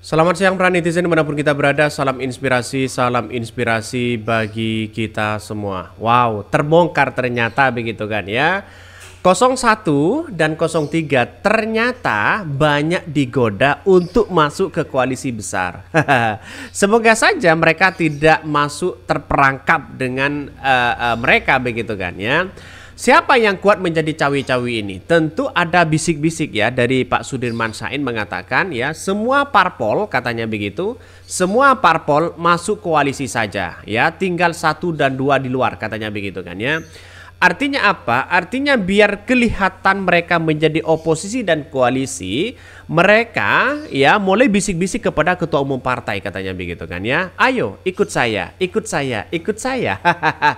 Selamat siang para netizen dimanapun kita berada Salam inspirasi, salam inspirasi bagi kita semua Wow, terbongkar ternyata begitu kan ya 01 dan 03 ternyata banyak digoda untuk masuk ke koalisi besar. Semoga saja mereka tidak masuk terperangkap dengan uh, uh, mereka begitu kan ya. Siapa yang kuat menjadi cawi-cawi ini? Tentu ada bisik-bisik ya dari Pak Sudirman Said mengatakan ya semua parpol katanya begitu, semua parpol masuk koalisi saja ya, tinggal satu dan dua di luar katanya begitu kan ya. Artinya apa? Artinya biar kelihatan mereka menjadi oposisi dan koalisi, mereka ya mulai bisik-bisik kepada ketua umum partai katanya begitu kan ya. Ayo ikut saya, ikut saya, ikut saya.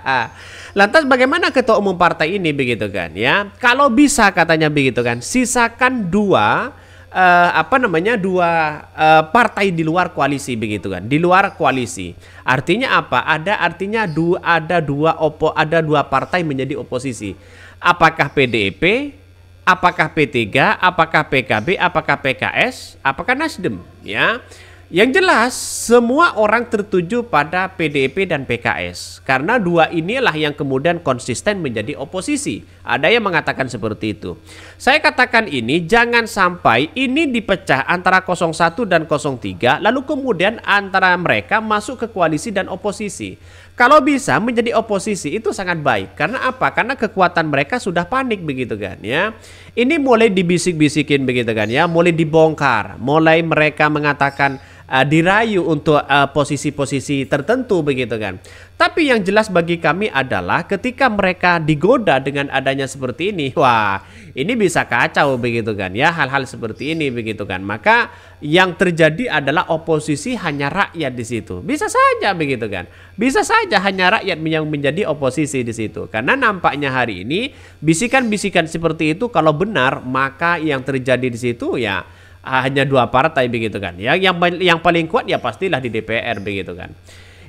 Lantas bagaimana ketua umum partai ini begitu kan ya? Kalau bisa katanya begitu kan, sisakan dua uh, apa namanya dua uh, partai di luar koalisi begitu kan di luar koalisi artinya apa ada artinya dua ada dua opo ada dua partai menjadi oposisi apakah PDIP apakah P3 apakah PKB apakah PKS apakah Nasdem ya yang jelas, semua orang tertuju pada PDIP dan PKS karena dua inilah yang kemudian konsisten menjadi oposisi. Ada yang mengatakan seperti itu. Saya katakan ini jangan sampai ini dipecah antara 01 dan 03 lalu kemudian antara mereka masuk ke koalisi dan oposisi. Kalau bisa menjadi oposisi itu sangat baik. Karena apa? Karena kekuatan mereka sudah panik begitu kan ya. Ini mulai dibisik-bisikin begitu kan ya, mulai dibongkar, mulai mereka mengatakan uh, dirayu untuk eh, posisi-posisi uh, tertentu begitu kan. Tapi yang jelas bagi kami adalah ketika mereka digoda dengan adanya seperti ini, wah, ini bisa kacau begitu kan ya hal-hal seperti ini begitu kan. Maka yang terjadi adalah oposisi hanya rakyat di situ. Bisa saja begitu kan. Bisa saja hanya rakyat yang menjadi oposisi di situ. Karena nampaknya hari ini bisikan-bisikan seperti itu kalau benar maka yang terjadi di situ ya Ah, hanya dua partai begitu kan. Ya, yang yang paling kuat ya pastilah di DPR begitu kan.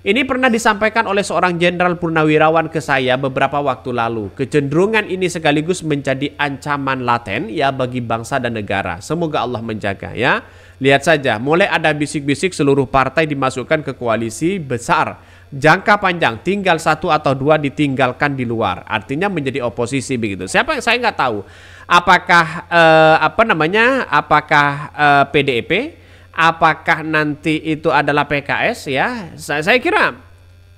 Ini pernah disampaikan oleh seorang jenderal purnawirawan ke saya beberapa waktu lalu. Kecenderungan ini sekaligus menjadi ancaman laten ya bagi bangsa dan negara. Semoga Allah menjaga ya. Lihat saja, mulai ada bisik-bisik seluruh partai dimasukkan ke koalisi besar jangka panjang tinggal satu atau dua ditinggalkan di luar artinya menjadi oposisi begitu siapa yang saya nggak tahu apakah eh, apa namanya apakah eh, PDIP apakah nanti itu adalah PKS ya saya, saya kira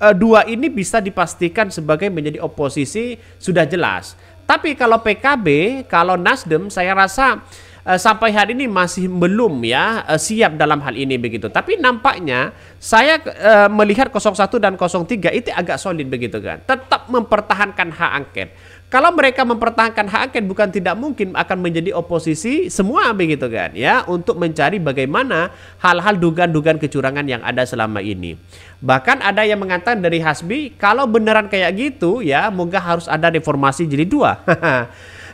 eh, dua ini bisa dipastikan sebagai menjadi oposisi sudah jelas tapi kalau PKB kalau Nasdem saya rasa Eh, sampai hari ini masih belum ya eh, siap dalam hal ini begitu. Tapi nampaknya saya uh, melihat 01 dan 03 itu agak solid begitu kan. Tetap mempertahankan hak angket. Kalau mereka mempertahankan hak angket bukan tidak mungkin akan menjadi oposisi semua begitu kan ya untuk mencari bagaimana hal-hal dugaan-dugaan kecurangan yang ada selama ini. Bahkan ada yang mengatakan dari Hasbi kalau beneran kayak gitu ya moga harus ada reformasi jadi dua.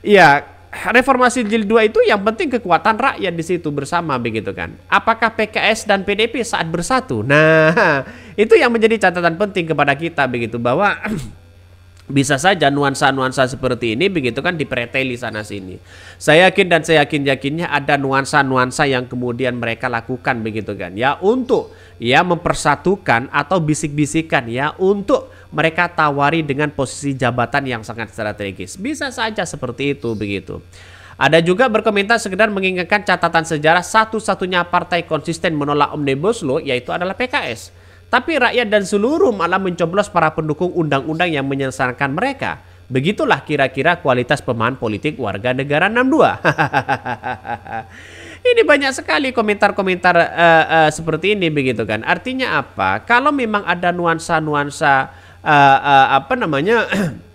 Iya, reformasi jilid 2 itu yang penting kekuatan rakyat di situ bersama begitu kan. Apakah PKS dan PDP saat bersatu? Nah, itu yang menjadi catatan penting kepada kita begitu bahwa bisa saja nuansa-nuansa seperti ini begitu kan dipreteli sana sini. Saya yakin dan saya yakin yakinnya ada nuansa-nuansa yang kemudian mereka lakukan begitu kan ya untuk ya mempersatukan atau bisik-bisikan ya untuk mereka tawari dengan posisi jabatan yang sangat strategis. Bisa saja seperti itu begitu. Ada juga berkomentar sekedar mengingatkan catatan sejarah satu-satunya partai konsisten menolak Omnibus Law yaitu adalah PKS. Tapi rakyat dan seluruh malah mencoblos para pendukung undang-undang yang menyesalkan mereka. Begitulah kira-kira kualitas pemahaman politik warga negara 62. ini banyak sekali komentar-komentar uh, uh, seperti ini begitu kan. Artinya apa? Kalau memang ada nuansa-nuansa uh, uh, apa namanya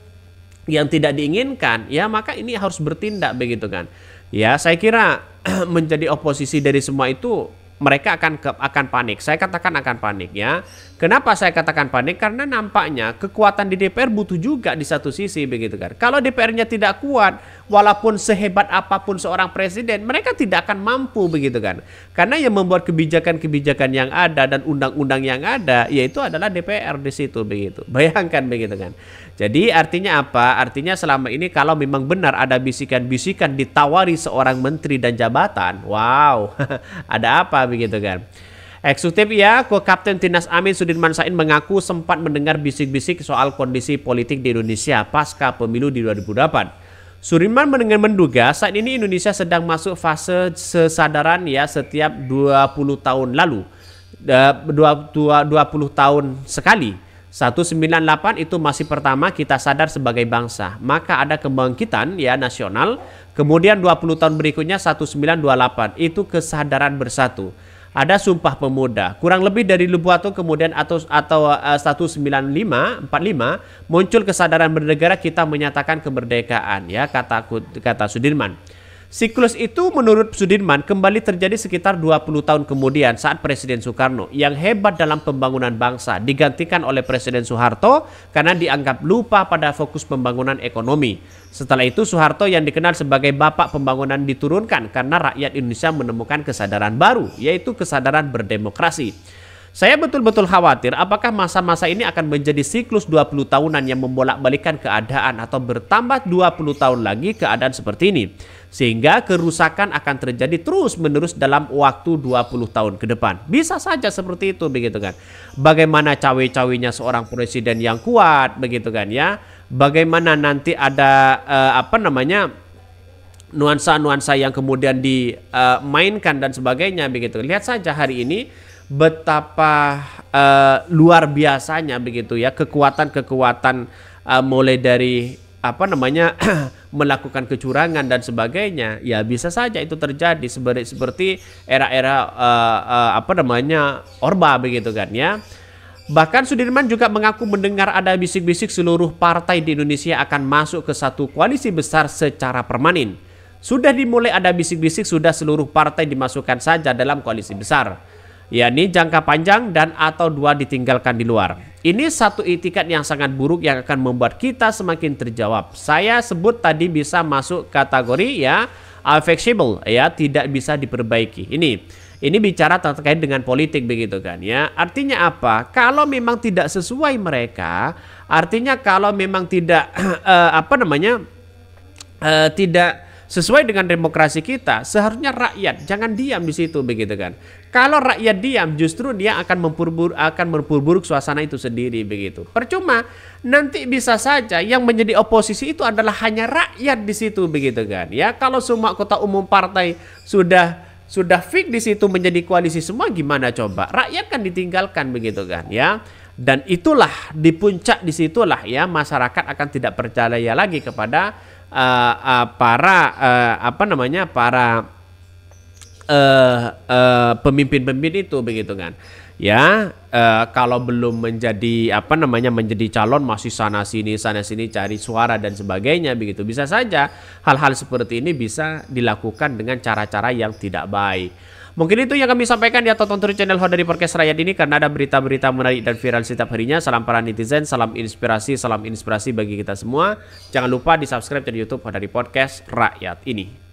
yang tidak diinginkan ya maka ini harus bertindak begitu kan ya saya kira menjadi oposisi dari semua itu mereka akan ke, akan panik. Saya katakan akan panik ya. Kenapa saya katakan panik? Karena nampaknya kekuatan di DPR butuh juga di satu sisi begitu kan. Kalau DPR-nya tidak kuat, walaupun sehebat apapun seorang presiden, mereka tidak akan mampu begitu kan. Karena yang membuat kebijakan-kebijakan yang ada dan undang-undang yang ada yaitu adalah DPR di situ begitu. Bayangkan begitu kan. Jadi artinya apa? Artinya selama ini kalau memang benar ada bisikan-bisikan ditawari seorang menteri dan jabatan, wow. ada apa begitu kan. Eksekutif ya, Kapten Tinas Amin Sudirman Said mengaku sempat mendengar bisik-bisik soal kondisi politik di Indonesia pasca pemilu di 2008. Sudirman mendengar menduga saat ini Indonesia sedang masuk fase sesadaran ya setiap 20 tahun lalu. 20 tahun sekali. 198 itu masih pertama kita sadar sebagai bangsa. Maka ada kebangkitan ya nasional Kemudian 20 tahun berikutnya 1928 itu kesadaran bersatu. Ada Sumpah Pemuda. Kurang lebih dari Lubu atau kemudian atau atau uh, 1945 45 muncul kesadaran bernegara kita menyatakan kemerdekaan ya kata kata Sudirman. Siklus itu menurut Sudirman kembali terjadi sekitar 20 tahun kemudian saat Presiden Soekarno yang hebat dalam pembangunan bangsa digantikan oleh Presiden Soeharto karena dianggap lupa pada fokus pembangunan ekonomi. Setelah itu Soeharto yang dikenal sebagai bapak pembangunan diturunkan karena rakyat Indonesia menemukan kesadaran baru yaitu kesadaran berdemokrasi. Saya betul-betul khawatir apakah masa-masa ini akan menjadi siklus 20 tahunan yang membolak-balikan keadaan atau bertambah 20 tahun lagi keadaan seperti ini. Sehingga kerusakan akan terjadi terus-menerus dalam waktu 20 tahun ke depan. Bisa saja seperti itu begitu kan. Bagaimana cawe-cawenya seorang presiden yang kuat begitu kan ya. Bagaimana nanti ada uh, apa namanya nuansa-nuansa yang kemudian dimainkan eh, dan sebagainya begitu. Kan? Lihat saja hari ini betapa uh, luar biasanya begitu ya kekuatan-kekuatan uh, mulai dari apa namanya melakukan kecurangan dan sebagainya ya bisa saja itu terjadi seperti seperti era-era uh, uh, apa namanya orba begitu kan ya bahkan Sudirman juga mengaku mendengar ada bisik-bisik seluruh partai di Indonesia akan masuk ke satu koalisi besar secara permanen sudah dimulai ada bisik-bisik sudah seluruh partai dimasukkan saja dalam koalisi besar yakni jangka panjang dan atau dua ditinggalkan di luar. Ini satu itikat yang sangat buruk yang akan membuat kita semakin terjawab. Saya sebut tadi bisa masuk kategori ya unfixable ya tidak bisa diperbaiki. Ini ini bicara terkait dengan politik begitu kan ya. Artinya apa? Kalau memang tidak sesuai mereka, artinya kalau memang tidak eh, apa namanya? uh, tidak sesuai dengan demokrasi kita, seharusnya rakyat jangan diam di situ begitu kan. Kalau rakyat diam, justru dia akan memperburuk akan memperburuk suasana itu sendiri begitu. Percuma nanti bisa saja yang menjadi oposisi itu adalah hanya rakyat di situ begitu kan. Ya, kalau semua kota umum partai sudah sudah fix di situ menjadi koalisi semua gimana coba? Rakyat kan ditinggalkan begitu kan ya. Dan itulah di puncak di situlah ya masyarakat akan tidak percaya lagi kepada uh, uh, para uh, apa namanya para pemimpin-pemimpin uh, uh, itu begitu kan ya uh, kalau belum menjadi apa namanya menjadi calon masih sana sini sana sini cari suara dan sebagainya begitu bisa saja hal-hal seperti ini bisa dilakukan dengan cara-cara yang tidak baik Mungkin itu yang kami sampaikan di atau tonton channel Honda di Podcast Rakyat ini karena ada berita-berita menarik dan viral setiap harinya. Salam para netizen, salam inspirasi, salam inspirasi bagi kita semua. Jangan lupa di subscribe dan YouTube Honda di Podcast Rakyat ini.